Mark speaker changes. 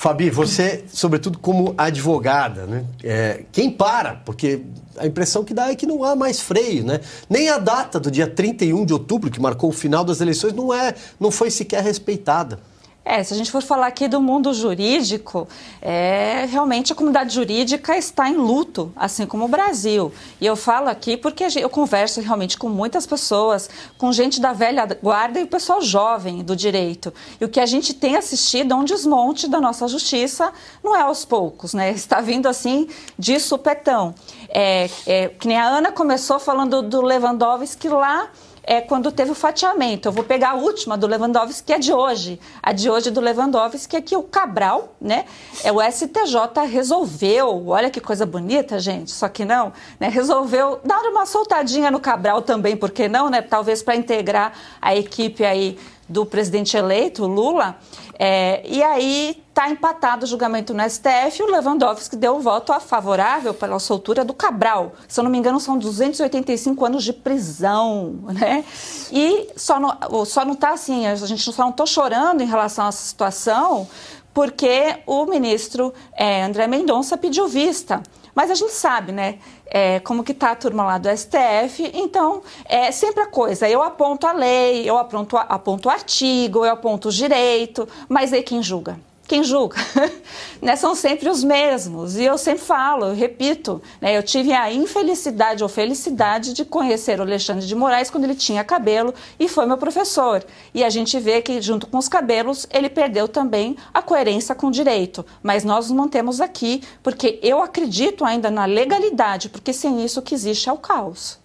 Speaker 1: Fabi, você, sobretudo como advogada, né? É, quem para? Porque a impressão que dá é que não há mais freio, né? Nem a data do dia 31 de outubro, que marcou o final das eleições, não é, não foi sequer respeitada.
Speaker 2: É, se a gente for falar aqui do mundo jurídico, é, realmente a comunidade jurídica está em luto, assim como o Brasil. E eu falo aqui porque eu converso realmente com muitas pessoas, com gente da velha guarda e o pessoal jovem do direito. E o que a gente tem assistido é um desmonte da nossa justiça, não é aos poucos, né? Está vindo assim de supetão. É, é, que nem a Ana começou falando do Lewandowski lá é quando teve o fatiamento. Eu vou pegar a última do Lewandowski, que é de hoje. A de hoje do Lewandowski é que o Cabral, né? É o STJ resolveu, olha que coisa bonita, gente, só que não, né? Resolveu dar uma soltadinha no Cabral também, por que não, né? Talvez para integrar a equipe aí do presidente eleito, Lula, é, e aí está empatado o julgamento no STF o Lewandowski deu um voto a favorável pela soltura do Cabral. Se eu não me engano, são 285 anos de prisão, né? E só não, só não tá assim, a gente só não está chorando em relação a essa situação, porque o ministro é, André Mendonça pediu vista. Mas a gente sabe, né? É, como que está a turma lá do STF. Então, é sempre a coisa, eu aponto a lei, eu aponto, aponto o artigo, eu aponto o direito, mas aí quem julga? quem julga? né? São sempre os mesmos. E eu sempre falo, repito, né? eu tive a infelicidade ou felicidade de conhecer o Alexandre de Moraes quando ele tinha cabelo e foi meu professor. E a gente vê que, junto com os cabelos, ele perdeu também a coerência com o direito. Mas nós nos mantemos aqui, porque eu acredito ainda na legalidade, porque sem isso o que existe é o caos.